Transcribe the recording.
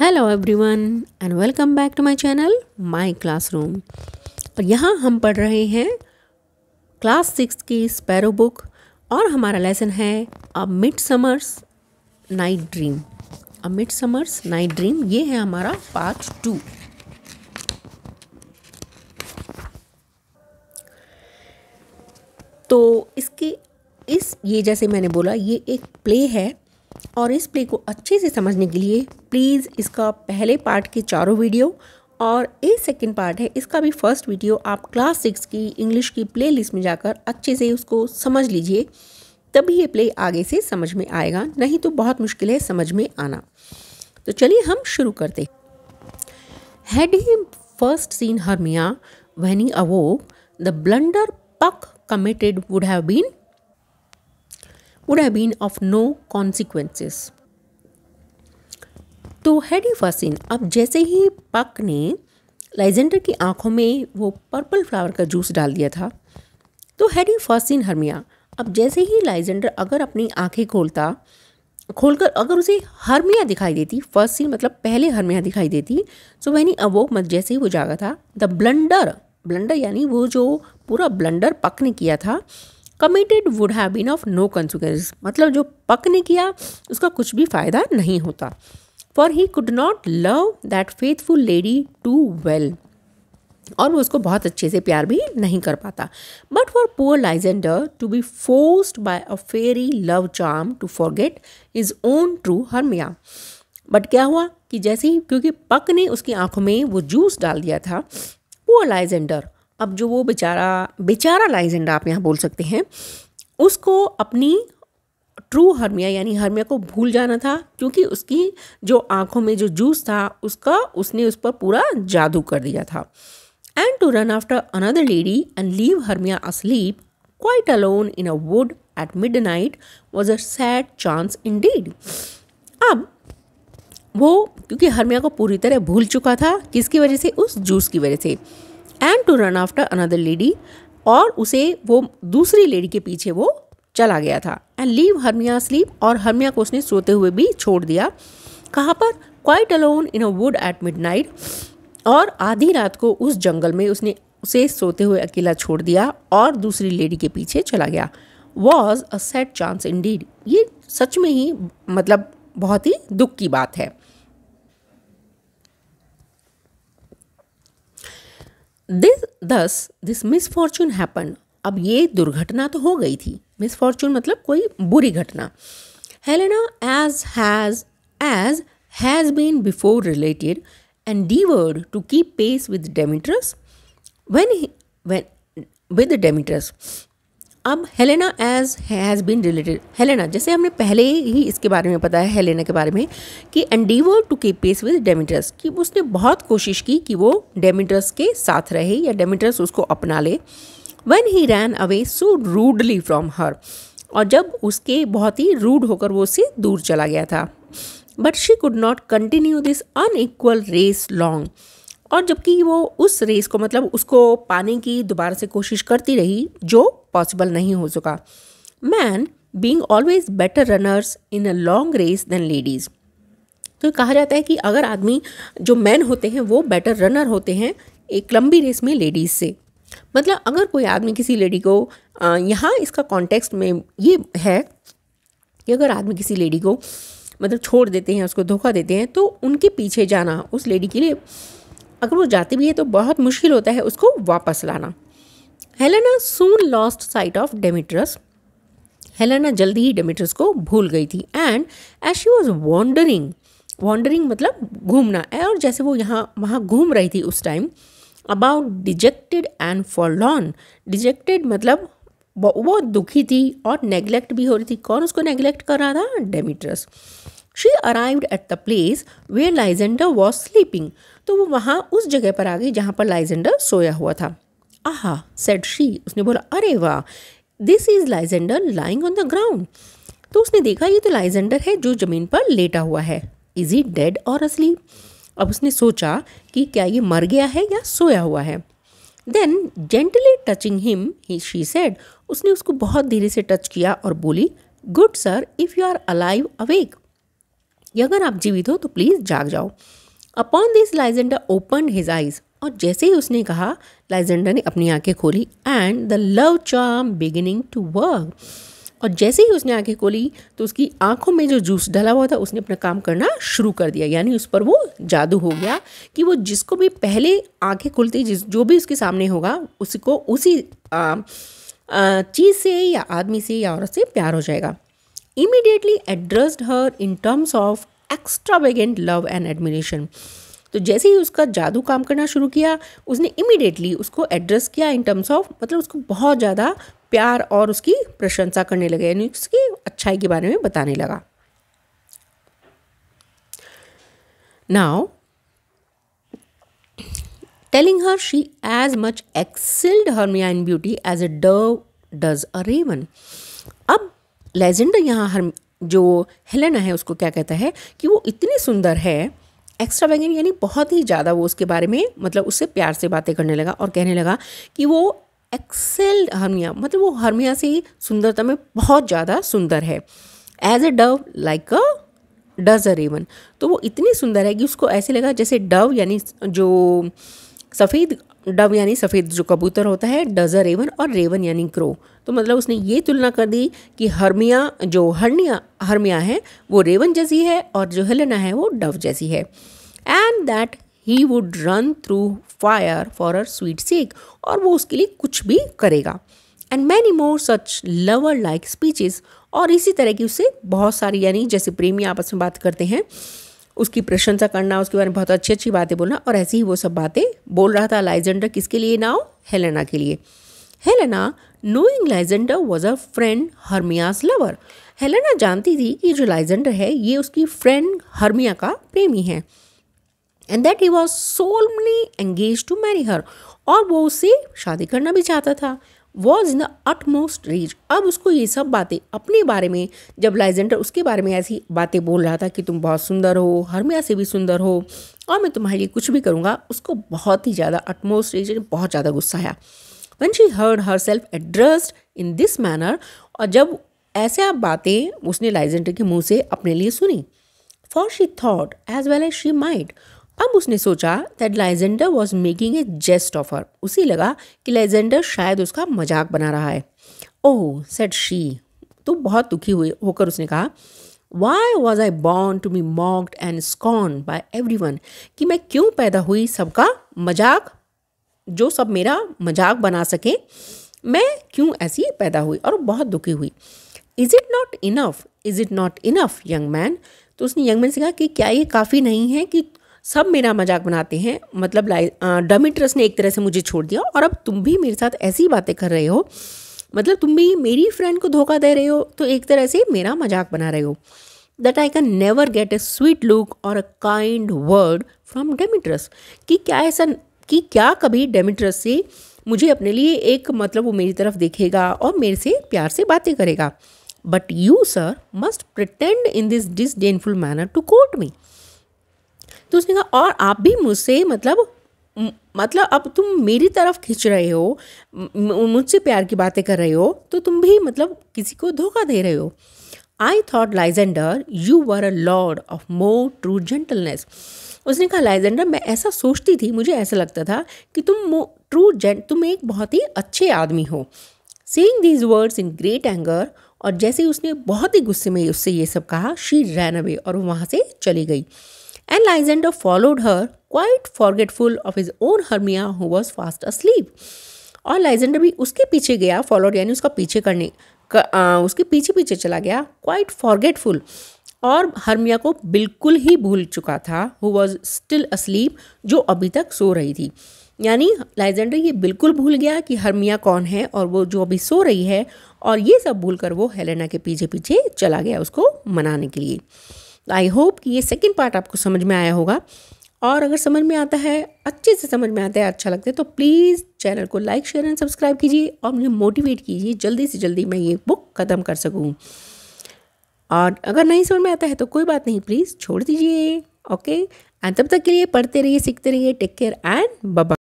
Hello everyone and welcome back to my channel My Classroom और यहाँ हम पढ़ रहे हैं क्लास सिक्स की स्पैरो बुक और हमारा लेसन है A Midsummer's Night Dream A Midsummer's Night Dream ये है हमारा पार्ट टू तो इसकी इस ये जैसे मैंने बोला ये एक प्ले है और इस प्ले को अच्छे से समझने के लिए प्लीज़ इसका पहले पार्ट के चारों वीडियो और ए सेकेंड पार्ट है इसका भी फर्स्ट वीडियो आप क्लास सिक्स की इंग्लिश की प्ले में जाकर अच्छे से उसको समझ लीजिए तभी ये प्ले आगे से समझ में आएगा नहीं तो बहुत मुश्किल है समझ में आना तो चलिए हम शुरू करते had he first seen Hermia when he awoke the blunder Puck committed would have been would have been of no consequences. तो हैडी फासिन अब जैसे ही पक ने लाइजेंडर की आंखों में वो पर्पल फ्लावर का जूस डाल दिया था तो हैडी फासिन हरमिया अब जैसे ही लाइजेंडर अगर अपनी आंखें खोलता खोलकर अगर उसे हरमिया दिखाई देती फर्स्ट सीन मतलब पहले हरमिया दिखाई देती सो वहनी अब वो मत जैसे ही वो जागा था द ब्लंडर ब्लंडर यानी वो जो पूरा ब्लंडर पक ने किया था committed would have been of no consequence मतलब जो पक ने किया उसका कुछ भी फ़ायदा नहीं होता for he could not love that faithful lady too well और वो उसको बहुत अच्छे से प्यार भी नहीं कर पाता but for poor Lysander to be forced by a fairy love charm to forget his own true Hermia but क्या हुआ कि जैसे ही क्योंकि पक ने उसकी आंखों में वो जूस डाल दिया था पुअर लाइजेंडर अब जो वो बेचारा बेचारा लाइजेंडा आप यहाँ बोल सकते हैं उसको अपनी ट्रू हर्मिया यानी हर्मिया को भूल जाना था क्योंकि उसकी जो आंखों में जो जूस था उसका उसने उस पर पूरा जादू कर दिया था and to run after another lady and leave Hermia asleep quite alone in a wood at midnight was a sad chance indeed अब वो क्योंकि हर्मिया को पूरी तरह भूल चुका था किसकी वजह से उस जूस की वजह से and to run after another lady और उसे वो दूसरी लेडी के पीछे वो चला गया था एंड लीव हर्मिया स्लीप और हर्मिया को उसने सोते हुए भी छोड़ दिया कहाँ पर quite alone in a wood at midnight और आधी रात को उस जंगल में उसने उसे सोते हुए अकेला छोड़ दिया और दूसरी लेडी के पीछे चला गया was a sad chance indeed ये सच में ही मतलब बहुत ही दुख की बात है दिस दस दिस मिसफॉर्चून हैपन अब ये दुर्घटना तो हो गई थी मिसफॉर्चून मतलब कोई बुरी घटना Helena as has as has been before related and endeavored to keep pace with Demetrius when when with with अब Helena as has been related Helena जैसे हमने पहले ही इसके बारे में पता है हेलेना के बारे में कि endeavour to keep pace with Demetrius कि उसने बहुत कोशिश की कि वो डेमिट्रस के साथ रहे या डेमिट्रस उसको अपना ले when he ran away so rudely from her और जब उसके बहुत ही रूड होकर वो उससे दूर चला गया था but she could not continue this unequal race long और जबकि वो उस रेस को मतलब उसको पाने की दोबारा से कोशिश करती रही जो पॉसिबल नहीं हो सका men being always better runners in a long race than ladies तो कहा जाता है कि अगर आदमी जो मैन होते हैं वो बेटर रनर होते हैं एक लंबी रेस में लेडीज़ से मतलब अगर कोई आदमी किसी लेडी को यहाँ इसका कॉन्टेक्स्ट में ये है कि अगर आदमी किसी लेडी को मतलब छोड़ देते हैं उसको धोखा देते हैं तो उनके पीछे जाना उस लेडी के लिए अगर वो जाती भी है तो बहुत मुश्किल होता है उसको वापस लाना Helena soon lost sight of Demetrius Helena जल्दी ही डेमिट्रस को भूल गई थी and as she was wandering wandering मतलब घूमना और जैसे वो यहाँ वहाँ घूम रही थी उस time about dejected and forlorn dejected मतलब वो दुखी थी और नेग्लेक्ट भी हो रही थी कौन उसको नेग्लेक्ट कर रहा था Demetrius she arrived at the place where Lysander was sleeping तो वो वहाँ उस जगह पर आ गई जहाँ पर लाइजेंडर सोया हुआ था आहा सेड शी उसने बोला अरे वाह this is Lysander lying on the ground तो उसने देखा ये तो लाइजेंडर है जो ज़मीन पर लेटा हुआ है इज़ ही डेड और असली अब उसने सोचा कि क्या ये मर गया है या सोया हुआ है देन जेंटली टचिंग हिम ही शी सेड उसने उसको बहुत धीरे से टच किया और बोली good sir if you are alive awake अगर आप जीवित हो तो प्लीज़ जाग जाओ upon this Lysander open his eyes और जैसे ही उसने कहा लाइजेंडर ने अपनी आंखें खोली and the love charm beginning to work और जैसे ही उसने आंखें खोली तो उसकी आंखों में जो जूस डाला हुआ था उसने अपना काम करना शुरू कर दिया यानी उस पर वो जादू हो गया कि वो जिसको भी पहले आंखें खुलती जिस जो भी उसके सामने होगा उसको उसी चीज़ से या आदमी से या औरत से प्यार हो जाएगा immediately addressed her in terms of extravagant love and admiration तो जैसे ही उसका जादू काम करना शुरू किया उसने इमिडिएटली उसको एड्रेस किया इन टर्म्स ऑफ मतलब उसको बहुत ज़्यादा प्यार और उसकी प्रशंसा करने लगे यानी उसकी अच्छाई के बारे में बताने लगा now telling her she as much excelled Hermia in beauty as a dove does a raven अब लेजेंडर यहाँ हर जो हेलेना है उसको क्या कहता है कि वो इतनी सुंदर है एक्स्ट्रा वैगन यानी बहुत ही ज़्यादा वो उसके बारे में मतलब उससे प्यार से बातें करने लगा और कहने लगा कि वो एक्सेल हरमिया मतलब वो हरमिया से ही सुंदरता में बहुत ज़्यादा सुंदर है as a dove like a does a raven तो वो इतनी सुंदर है कि उसको ऐसे लगा जैसे डव यानी जो सफ़ेद डब यानी सफ़ेद जो कबूतर होता है डजर रेवन और रेवन यानी क्रो तो मतलब उसने ये तुलना कर दी कि हर्मिया जो हर्निया हर्मिया है वो रेवन जैसी है और जो हेलना है वो डव जैसी है and that he would run through fire for her sweet sake और वो उसके लिए कुछ भी करेगा and many more such lover like speeches और इसी तरह की उससे बहुत सारी यानी जैसे प्रेमी आपस में बात करते हैं उसकी प्रशंसा करना उसके बारे में बहुत अच्छी अच्छी बातें बोलना और ऐसी ही वो सब बातें बोल रहा था लाइजेंडर किसके लिए नाव हेलेना के लिए Helena knowing Lysander was a friend Hermia's lover Helena जानती थी कि जो लाइजेंडर है ये उसकी फ्रेंड हर्मिया का प्रेमी है and that he was solemnly engaged to marry her और वो उससे शादी करना भी चाहता था was in the utmost rage अब उसको ये सब बातें अपने बारे में जब लाइजेंडर उसके बारे में ऐसी बातें बोल रहा था कि तुम बहुत सुंदर हो हरमिया से भी सुंदर हो और मैं तुम्हारे लिए कुछ भी करूँगा उसको बहुत ही ज़्यादा अटमोस्ट रीच बहुत ज़्यादा गुस्सा आया when she heard herself addressed in this manner और जब ऐसे बातें उसने लाइजेंडर के मुंह से अपने लिए सुनी for she thought as well as she might अब उसने सोचा that Lysander was making a jest of her उसे लगा कि लाइजेंडर शायद उसका मजाक बना रहा है ओह सेट शी तो बहुत दुखी हुई होकर उसने कहा why was I born to be mocked and scorned by every कि मैं क्यों पैदा हुई सबका मजाक जो सब मेरा मजाक बना सके मैं क्यों ऐसी पैदा हुई और बहुत दुखी हुई is it not enough is it not enough young man तो उसने यंग मैन से कहा कि क्या ये काफ़ी नहीं है कि सब मेरा मजाक बनाते हैं मतलब डमिट्रस ने एक तरह से मुझे छोड़ दिया और अब तुम भी मेरे साथ ऐसी बातें कर रहे हो मतलब तुम भी मेरी फ्रेंड को धोखा दे रहे हो तो एक तरह से मेरा मजाक बना रहे हो that I can never get a sweet look और a kind word from Demetrius कि क्या ऐसा कि क्या कभी डेमिट्रस से मुझे अपने लिए एक मतलब वो मेरी तरफ देखेगा और मेरे से प्यार से बातें करेगा but you sir must pretend in this disdainful manner to court me तो उसने कहा और आप भी मुझसे मतलब मतलब अब तुम मेरी तरफ खींच रहे हो मुझसे प्यार की बातें कर रहे हो तो तुम भी मतलब किसी को धोखा दे रहे हो I thought Lysander you were a lord of more true gentleness उसने कहा लाइजेंडर मैं ऐसा सोचती थी मुझे ऐसा लगता था कि तुम ट्रू जेंट तुम एक बहुत ही अच्छे आदमी हो seeing these words in great anger और जैसे उसने बहुत ही गुस्से में उससे ये सब कहा शी रैन अवे और वहाँ से चली गई and Lysander followed her, quite forgetful of his own Hermia who was fast asleep. और लाइजेंडर भी उसके पीछे गया फॉलोड यानी उसका पीछे करने क, आ, उसके पीछे पीछे चला गया क्वाइट फॉरगेटफुल और हरमिया को बिल्कुल ही भूल चुका था हु वॉज स्टिल असलीप जो अभी तक सो रही थी यानी लाइजेंडर ये बिल्कुल भूल गया कि हरमिया कौन है और वो जो अभी सो रही है और ये सब भूल कर वो हेलेना के पीछे पीछे चला गया उसको मनाने के लिए आई होप कि ये सेकेंड पार्ट आपको समझ में आया होगा और अगर समझ में आता है अच्छे से समझ में आता है अच्छा लगता है तो प्लीज़ चैनल को लाइक शेयर एंड सब्सक्राइब कीजिए और मुझे मोटिवेट कीजिए जल्दी से जल्दी मैं ये बुक ख़त्म कर सकूँ और अगर नहीं समझ में आता है तो कोई बात नहीं प्लीज़ छोड़ दीजिए ओके एंड तब तक के लिए पढ़ते रहिए सीखते रहिए टेक केयर एंड बाबा